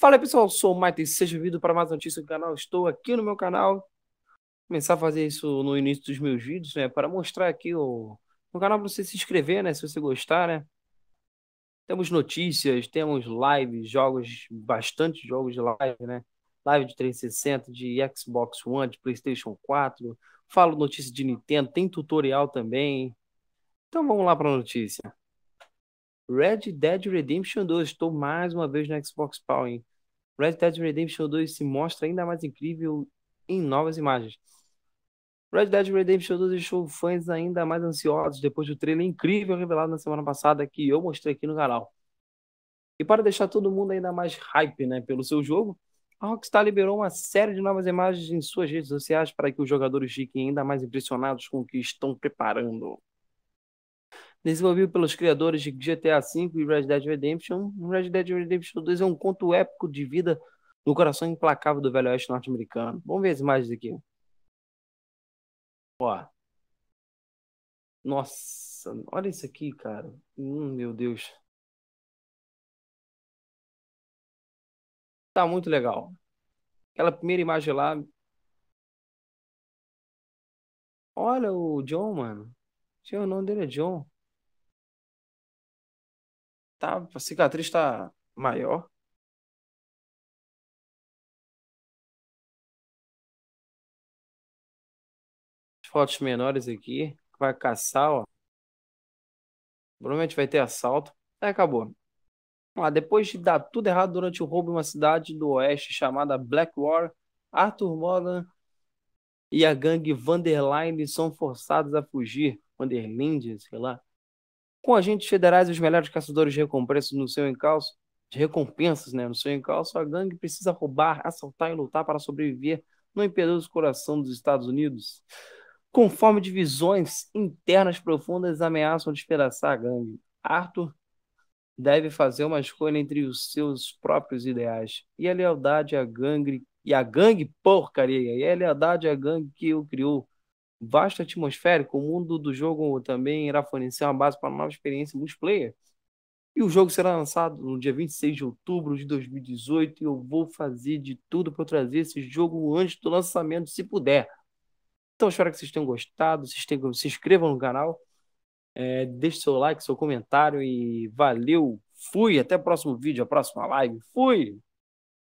Fala pessoal, sou o Maite, seja bem-vindo para mais notícias do canal. Estou aqui no meu canal. Começar a fazer isso no início dos meus vídeos, né? Para mostrar aqui o no canal para você se inscrever, né? Se você gostar, né? Temos notícias, temos lives, jogos, bastante jogos de live, né? Live de 360, de Xbox One, de PlayStation 4. Falo notícias de Nintendo, tem tutorial também. Então vamos lá para a notícia. Red Dead Redemption 2. Estou mais uma vez no Xbox Power. Hein? Red Dead Redemption 2 se mostra ainda mais incrível em novas imagens. Red Dead Redemption 2 deixou fãs ainda mais ansiosos depois do trailer incrível revelado na semana passada que eu mostrei aqui no canal. E para deixar todo mundo ainda mais hype né, pelo seu jogo, a Rockstar liberou uma série de novas imagens em suas redes sociais para que os jogadores fiquem ainda mais impressionados com o que estão preparando. Desenvolvido pelos criadores de GTA V e Red Dead Redemption, Red Dead Redemption 2 é um conto épico de vida no coração implacável do velho oeste norte-americano. Vamos ver as imagens aqui. Ó. Nossa, olha isso aqui, cara. Hum, meu Deus. Tá muito legal. Aquela primeira imagem lá. Olha o John, mano. O nome dele é John tá, a cicatriz tá maior. Fotos menores aqui. Vai caçar, ó. Provavelmente vai ter assalto. Aí acabou. ah depois de dar tudo errado durante o roubo em uma cidade do oeste chamada Blackwater, Arthur Morgan e a gangue Vanderline são forçados a fugir. Vanderlinde, sei lá com agentes federais e os melhores caçadores de recompensas no seu encalço, de recompensas, né, no seu encalço, a gangue precisa roubar, assaltar e lutar para sobreviver no imperioso coração dos Estados Unidos. Conforme divisões internas profundas ameaçam despedaçar a gangue, Arthur deve fazer uma escolha entre os seus próprios ideais e a lealdade à gangue e a gangue porcaria e a lealdade à gangue que o criou vasto atmosférico, o mundo do jogo também irá fornecer uma base para uma nova experiência multiplayer. E o jogo será lançado no dia 26 de outubro de 2018 e eu vou fazer de tudo para trazer esse jogo antes do lançamento, se puder. Então, espero que vocês tenham gostado, vocês tenham, se inscrevam no canal, é, deixe seu like, seu comentário e valeu, fui, até o próximo vídeo, a próxima live, fui!